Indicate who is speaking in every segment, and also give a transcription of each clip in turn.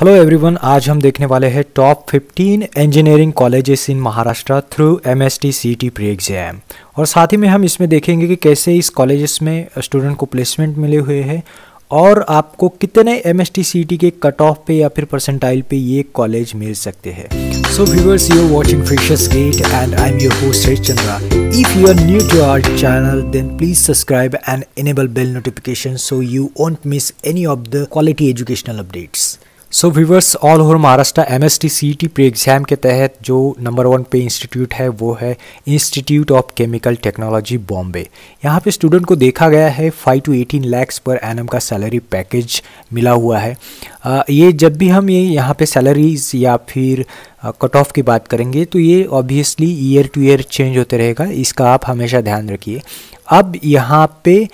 Speaker 1: Hello everyone आज हम देखने वाले हैं top 15 engineering colleges in Maharashtra through M S T C T pre exam और साथ ही में हम इसमें देखेंगे कि कैसे इस कॉलेजेस में स्टूडेंट को प्लेसमेंट मिले हुए हैं और आपको कितने M S T C T के कट ऑफ पे या फिर परसेंटाइल पे ये कॉलेज मिल सकते हैं so viewers you are watching freshers gate and I am your host Harish Chandra if you are new to our channel then please subscribe and enable bell notification so you won't miss any of the quality educational updates so viewers all over Maharashtra M S T C T pre exam के तहत जो number one पे institute है वो है institute of chemical technology Bombay यहाँ पे student को देखा गया है five to eighteen lakhs per N का सैलरी पैकेज मिला हुआ है आ, ये जब भी हम ये यहाँ पे सैलरीज या फिर कट ऑफ की बात करेंगे तो ये obviously year to year change होते रहेगा इसका आप हमेशा ध्यान रखिए अब यहाँ पे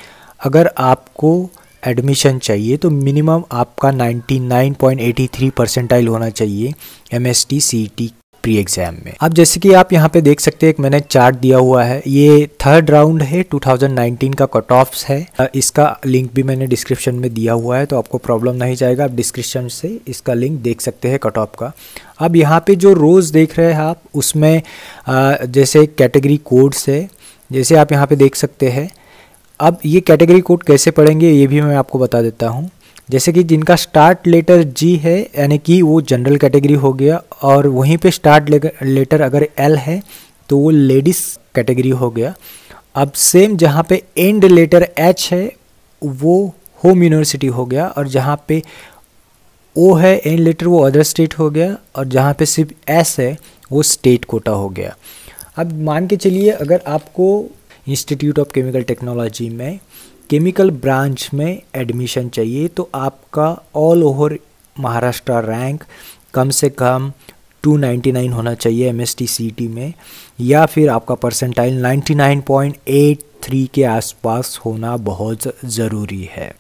Speaker 1: अगर आपको एडमिशन चाहिए तो मिनिमम आपका 99.83 परसेंटाइल होना चाहिए M S T C T pre exam में अब जैसे कि आप यहाँ पे देख सकते हैं एक मैंने चार्ट दिया हुआ है ये थर्ड राउंड है 2019 का कट ऑफ है इसका लिंक भी मैंने डिस्क्रिप्शन में दिया हुआ है तो आपको प्रॉब्लम नहीं जाएगा आप डिस्क्रिप्शन से इसका लिंक देख सकते हैं कट ऑफ का अब यहाँ पे जो रोज़ देख रहे हैं आप उसमें जैसे कैटेगरी कोड्स है जैसे आप यहाँ पे देख सकते हैं अब ये कैटेगरी कोड कैसे पढ़ेंगे ये भी मैं आपको बता देता हूँ जैसे कि जिनका स्टार्ट लेटर जी है यानी कि वो जनरल कैटेगरी हो गया और वहीं पे स्टार्ट लेटर अगर एल है तो वो लेडीज़ कैटेगरी हो गया अब सेम जहाँ पे एंड लेटर एच है वो होम यूनिवर्सिटी हो गया और जहाँ पे ओ है एंड लेटर वो अदर स्टेट हो गया और जहाँ पे सिर्फ एस है वो स्टेट कोटा हो गया अब मान के चलिए अगर आपको इंस्टीट्यूट ऑफ केमिकल टेक्नोलॉजी में केमिकल ब्रांच में एडमिशन चाहिए तो आपका ऑल ओवर महाराष्ट्र रैंक कम से कम 299 होना चाहिए एम एस में या फिर आपका परसेंटाइल 99.83 के आसपास होना बहुत ज़रूरी है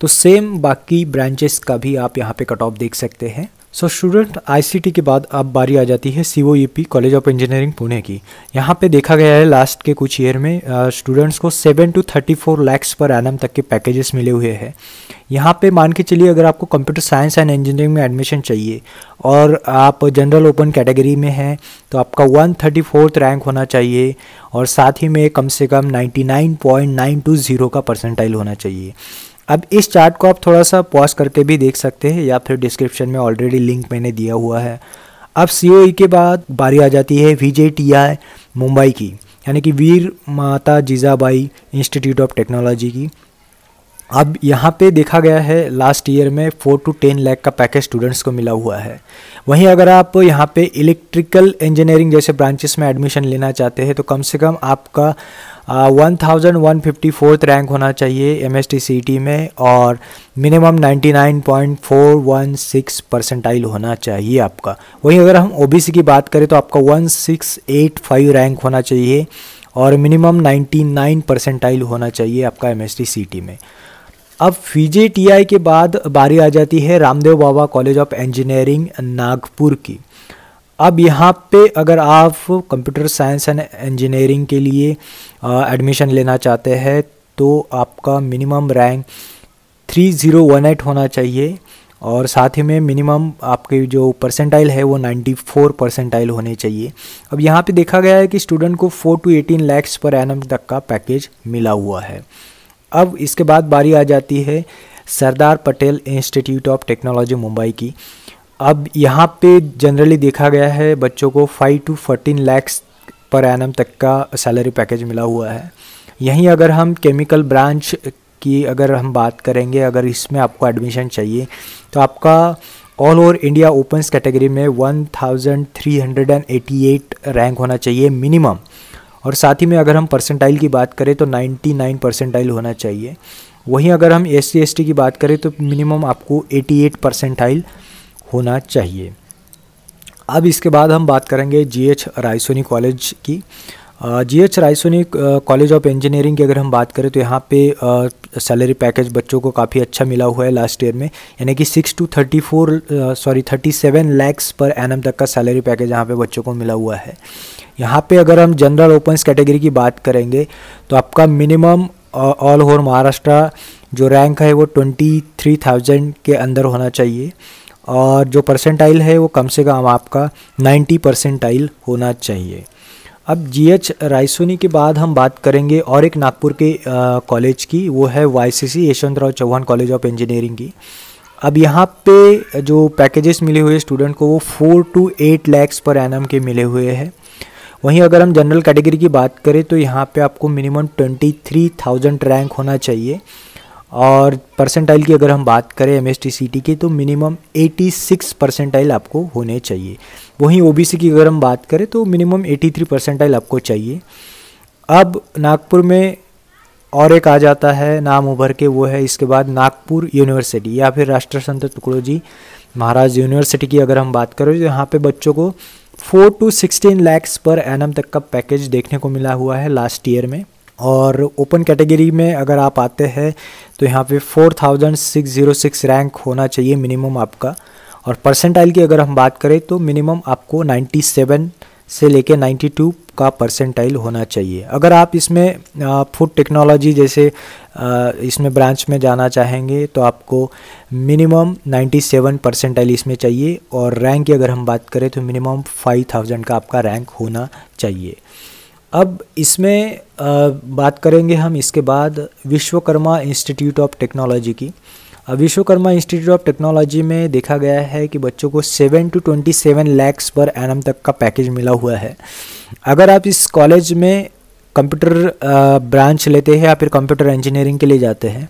Speaker 1: तो सेम बाकी ब्रांचेस का भी आप यहाँ पे कट ऑफ देख सकते हैं सो स्टूडेंट आईसीटी के बाद अब बारी आ जाती है C O P college of engineering Pune की यहाँ पे देखा गया है लास्ट के कुछ ईयर में स्टूडेंट्स uh, को seven two thirty four lakhs per annum तक के पैकेजेस मिले हुए हैं यहाँ पे मान के चलिए अगर आपको कंप्यूटर साइंस एंड इंजीनियरिंग में एडमिशन चाहिए और आप जनरल ओपन कैटेगरी में हैं तो आपका वन थर्टी फोर्थ रैंक होना चाहिए और साथ ही में कम से कम ninety nine point nine two zero का परसेंटाइल होना चाहिए अब इस चार्ट को आप थोड़ा सा पॉज करके भी देख सकते हैं या फिर डिस्क्रिप्शन में ऑलरेडी लिंक मैंने दिया हुआ है अब सी e के बाद बारी आ जाती है वी मुंबई की यानी कि वीर माता जीजाबाई इंस्टीट्यूट ऑफ टेक्नोलॉजी की अब यहाँ पे देखा गया है लास्ट ईयर में फोर टू टेन लाख का पैकेज स्टूडेंट्स को मिला हुआ है वहीं अगर आप यहाँ पे इलेक्ट्रिकल इंजीनियरिंग जैसे ब्रांचेस में एडमिशन लेना चाहते हैं तो कम से कम आपका one thousand one fifty fourth rank होना चाहिए M S T C T में और minimum 99.416 nine point four one six percentile होना चाहिए आपका वहीं अगर हम ओ बी सी की बात करें तो आपका one six eight five rank होना चाहिए और मिनिमम 99 परसेंटाइल होना चाहिए आपका एम एस टी में अब फीजे के बाद बारी आ जाती है Ramdev Baba college of engineering Nagpur की अब यहाँ पे अगर आप कंप्यूटर साइंस एंड इंजीनियरिंग के लिए एडमिशन लेना चाहते हैं तो आपका minimum rank three zero one eight होना चाहिए और साथ ही में मिनिमम आपके जो परसेंटाइल है वो 94 परसेंटाइल होने चाहिए अब यहाँ पे देखा गया है कि स्टूडेंट को 4 टू 18 लैक्स पर एन तक का पैकेज मिला हुआ है अब इसके बाद बारी आ जाती है Sardar Patel institute of technology Mumbai की अब यहाँ पे जनरली देखा गया है बच्चों को five to fourteen lakhs per annum तक का सैलरी पैकेज मिला हुआ है यहीं अगर हम केमिकल ब्रांच की अगर हम बात करेंगे अगर इसमें आपको एडमिशन चाहिए तो आपका all over India opens category में 1388 रैंक होना चाहिए मिनिमम और साथ ही में अगर हम परसेंटाइल की बात करें तो 99 परसेंटाइल होना चाहिए वहीं अगर हम एस सी की बात करें तो मिनिमम आपको 88 परसेंटाइल होना चाहिए अब इसके बाद हम बात करेंगे जीएच रायसोनी कॉलेज की G H Raisoni college of engineering की अगर हम बात करें तो यहाँ पे सैलरी पैकेज बच्चों को काफ़ी अच्छा मिला हुआ है लास्ट ईयर में यानी कि six two thirty four sorry thirty seven lakhs per annum तक का सैलरी पैकेज यहाँ पे बच्चों को मिला हुआ है यहाँ पे अगर हम जनरल ओपन कैटेगरी की बात करेंगे तो आपका मिनिमम ऑल ओवर महाराष्ट्र जो रैंक है वो ट्वेंटी थ्री थाउजेंड के अंदर होना चाहिए और जो परसेंटाइल है वो कम से कम आपका 90 परसेंटाइल होना चाहिए अब जीएच रायसोनी के बाद हम बात करेंगे और एक नागपुर के कॉलेज की वो है Y C C Yashwantrao Chavan college of engineering की अब यहाँ पे जो पैकेजेस मिले हुए स्टूडेंट को वो four to eight lakhs per annum के मिले हुए हैं वहीं अगर हम जनरल कैटेगरी की बात करें तो यहाँ पे आपको minimum twenty three thousand rank होना चाहिए और परसेंटाइल की अगर हम बात करें एम एस की तो मिनिमम 86 परसेंटाइल आपको होने चाहिए वहीं ओ की अगर हम बात करें तो मिनिमम 83 परसेंटाइल आपको चाहिए अब नागपुर में और एक आ जाता है नाम उभर के वो है इसके बाद नागपुर यूनिवर्सिटी या फिर राष्ट्र संत टुकड़ो जी महाराज यूनिवर्सिटी की अगर हम बात करें तो यहाँ पर बच्चों को four to sixteen lakhs per annum तक का पैकेज देखने को मिला हुआ है लास्ट ईयर में और ओपन कैटेगरी में अगर आप आते हैं तो यहाँ पे 4606 रैंक होना चाहिए मिनिमम आपका और परसेंटाइल की अगर हम बात करें तो मिनिमम आपको 97 से लेके 92 का परसेंटाइल होना चाहिए अगर आप इसमें फूड टेक्नोलॉजी जैसे इसमें ब्रांच में जाना चाहेंगे तो आपको मिनिमम 97 परसेंटाइल इसमें चाहिए और रैंक की अगर हम बात करें तो मिनिमम 5000 का आपका रैंक होना चाहिए अब इसमें बात करेंगे हम इसके बाद विश्वकर्मा इंस्टीट्यूट ऑफ टेक्नोलॉजी की विश्वकर्मा इंस्टीट्यूट ऑफ टेक्नोलॉजी में देखा गया है कि बच्चों को seven two twenty seven lakhs per annum तक का पैकेज मिला हुआ है अगर आप इस कॉलेज में कंप्यूटर ब्रांच लेते हैं या फिर कंप्यूटर इंजीनियरिंग के लिए जाते हैं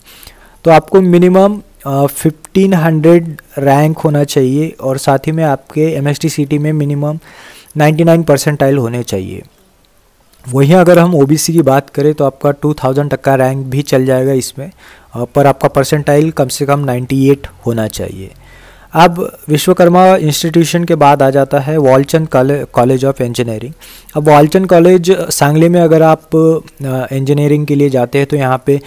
Speaker 1: तो आपको मिनिमम फिफ्टीन हंड्रेड रैंक होना चाहिए और साथ ही में आपके एम एस में मिनिमम नाइन्टी नाइन परसेंटाइल होने चाहिए वहीं अगर हम ओबीसी की बात करें तो आपका 2000 तक का रैंक भी चल जाएगा इसमें पर आपका परसेंटाइल कम से कम 98 होना चाहिए अब विश्वकर्मा इंस्टीट्यूशन के बाद आ जाता है वालचंद कॉलेज ऑफ इंजीनियरिंग अब वालचंद कॉलेज सांगली में अगर आप इंजीनियरिंग के लिए जाते हैं तो यहाँ पे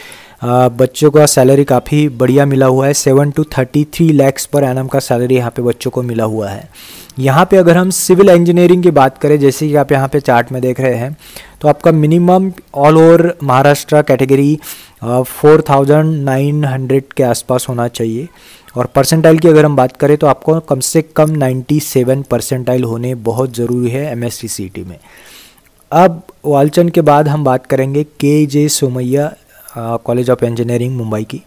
Speaker 1: बच्चों का सैलरी काफ़ी बढ़िया मिला हुआ है seven two thirty three lakhs per annum का सैलरी यहाँ पे बच्चों को मिला हुआ है यहाँ पे अगर हम सिविल इंजीनियरिंग की बात करें जैसे कि आप यहाँ पे चार्ट में देख रहे हैं तो आपका minimum all over Maharashtra category four thousand nine hundred के आसपास होना चाहिए और परसेंटाइल की अगर हम बात करें तो आपको कम से कम सेवन परसेंटाइल होने बहुत ज़रूरी है एम एस में अब वालचंद के बाद हम बात करेंगे K J Somaiya college of engineering Mumbai की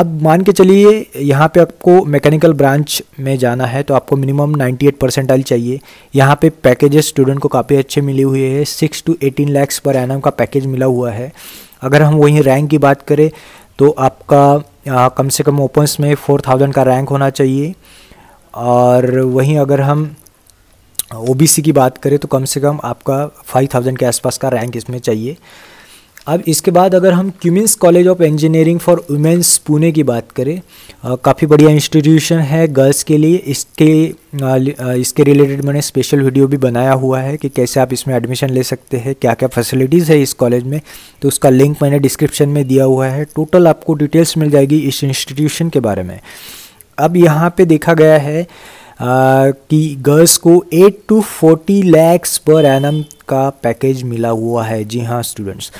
Speaker 1: अब मान के चलिए यहाँ पे आपको मैकेनिकल ब्रांच में जाना है तो आपको मिनिमम 98 परसेंटाइल चाहिए यहाँ पे पैकेजेस स्टूडेंट को काफ़ी अच्छे मिले हुए हैं six to eighteen lakhs per N का पैकेज मिला हुआ है अगर हम वहीं रैंक की बात करें तो आपका आ, कम से कम ओपन्स में फोर थाउजेंड का रैंक होना चाहिए और वहीं अगर हम ओ की बात करें तो कम से कम आपका फाइव थाउजेंड के आसपास का रैंक इसमें चाहिए अब इसके बाद अगर हम Cummins college of engineering for womens Pune की बात करें काफ़ी बढ़िया इंस्टीट्यूशन है गर्ल्स के लिए इसके आ, इसके रिलेटेड मैंने स्पेशल वीडियो भी बनाया हुआ है कि कैसे आप इसमें एडमिशन ले सकते हैं क्या क्या फैसिलिटीज़ है इस कॉलेज में तो उसका लिंक मैंने डिस्क्रिप्शन में दिया हुआ है टोटल आपको डिटेल्स मिल जाएगी इस इंस्टीट्यूशन के बारे में अब यहाँ पर देखा गया है आ, कि गर्ल्स को eight to forty lakhs per annum का पैकेज मिला हुआ है जी हाँ स्टूडेंट्स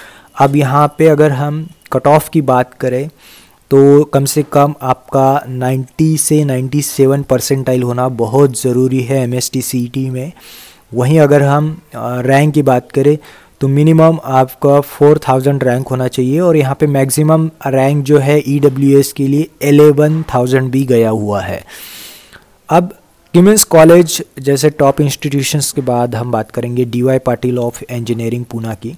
Speaker 1: अब यहाँ पे अगर हम कट ऑफ की बात करें तो कम से कम आपका 90 से 97 परसेंटाइल होना बहुत ज़रूरी है एम एस e में वहीं अगर हम रैंक की बात करें तो मिनिमम आपका 4000 रैंक होना चाहिए और यहाँ पे मैक्सिमम रैंक जो है ई e के लिए 11000 भी गया हुआ है अब किमेंस कॉलेज जैसे टॉप इंस्टीट्यूशंस के बाद हम बात करेंगे D Y Patil of engineering Poona की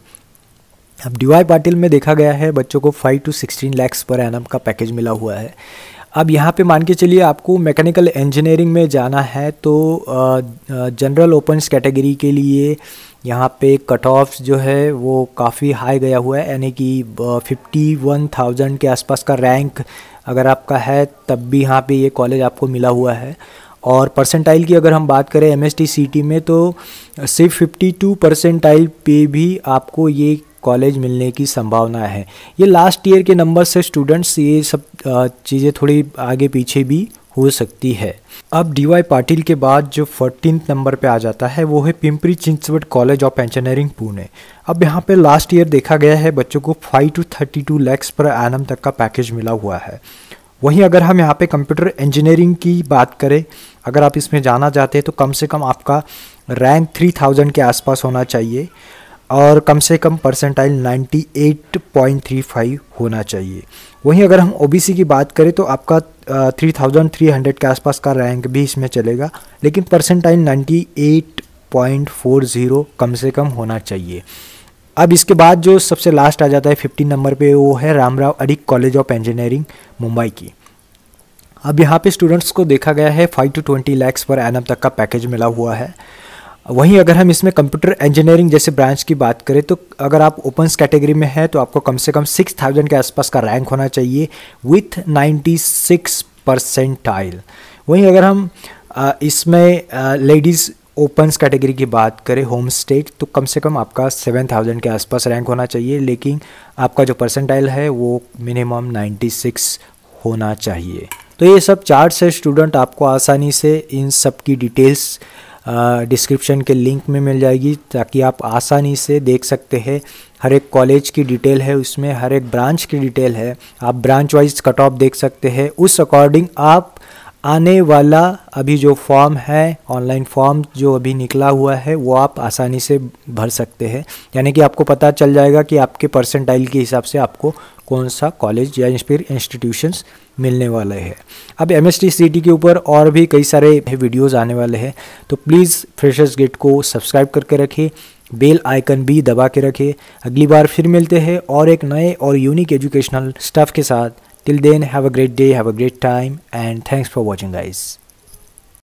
Speaker 1: अब डी वाई पाटिल में देखा गया है बच्चों को five to sixteen lakhs per annum का पैकेज मिला हुआ है अब यहाँ पे मान के चलिए आपको मैकेनिकल इंजीनियरिंग में जाना है तो जनरल ओपन्स कैटेगरी के लिए यहाँ पे कट ऑफ जो है वो काफ़ी हाई गया हुआ है यानी कि फिफ्टी वन थाउजेंड के आसपास का रैंक अगर आपका है तब भी यहाँ पे ये कॉलेज आपको मिला हुआ है और परसेंटाइल की अगर हम बात करें एम एस में तो सिर्फ फिफ्टी टू परसेंटाइल पे भी आपको ये कॉलेज मिलने की संभावना है ये लास्ट ईयर के नंबर से स्टूडेंट्स ये सब चीज़ें थोड़ी आगे पीछे भी हो सकती है अब डीवाई पाटिल के बाद जो फोर्टीन नंबर पे आ जाता है वो है Pimpri Chinchwad college of engineering Pune अब यहाँ पे लास्ट ईयर देखा गया है बच्चों को five two thirty two lakhs per annum तक का पैकेज मिला हुआ है वहीं अगर हम यहाँ पे कंप्यूटर इंजीनियरिंग की बात करें अगर आप इसमें जाना चाहते हैं तो कम से कम आपका रैंक थ्री थाउजेंड के आसपास होना चाहिए और कम से कम परसेंटाइल 98.35 होना चाहिए वहीं अगर हम ओबीसी की बात करें तो आपका 3300 के आसपास का रैंक भी इसमें चलेगा लेकिन परसेंटाइल 98.40 कम से कम होना चाहिए अब इसके बाद जो सबसे लास्ट आ जाता है फिफ्टीन नंबर पे वो है Ramrao Adik college of engineering Mumbai की अब यहाँ पे स्टूडेंट्स को देखा गया है five to twenty lakhs per annum तक का पैकेज मिला हुआ है वहीं अगर हम इसमें कंप्यूटर इंजीनियरिंग जैसे ब्रांच की बात करें तो अगर आप ओपन्स कैटेगरी में हैं तो आपको कम से कम सिक्स थाउजेंड के आसपास का रैंक होना चाहिए विथ नाइन्टी सिक्स परसेंटाइल वहीं अगर हम इसमें लेडीज़ ओपन्स कैटेगरी की बात करें होम स्टेट तो कम से कम आपका सेवन थाउजेंड के आसपास रैंक होना चाहिए लेकिन आपका जो परसेंटाइल है वो मिनिमम नाइन्टी सिक्स होना चाहिए तो ये सब चार्ट से स्टूडेंट आपको आसानी से इन सब की डिटेल्स डिस्क्रिप्शन के लिंक में मिल जाएगी ताकि आप आसानी से देख सकते हैं हर एक कॉलेज की डिटेल है उसमें हर एक ब्रांच की डिटेल है आप ब्रांच वाइज कट ऑफ देख सकते हैं उस अकॉर्डिंग आप आने वाला अभी जो फॉर्म है ऑनलाइन फॉर्म जो अभी निकला हुआ है वो आप आसानी से भर सकते हैं यानी कि आपको पता चल जाएगा कि आपके परसेंटाइल के हिसाब से आपको कौन सा कॉलेज या फिर इंस्टीट्यूशंस मिलने वाले हैं अब एम एस के ऊपर और भी कई सारे वीडियोज़ आने वाले हैं तो प्लीज़ फ्रेशर्स गेट को सब्सक्राइब करके रखिए बेल आइकन भी दबा के रखें अगली बार फिर मिलते हैं और एक नए और यूनिक एजुकेशनल स्टफ़ के साथ Till then, have a great day, have a great time, and thanks for watching, guys.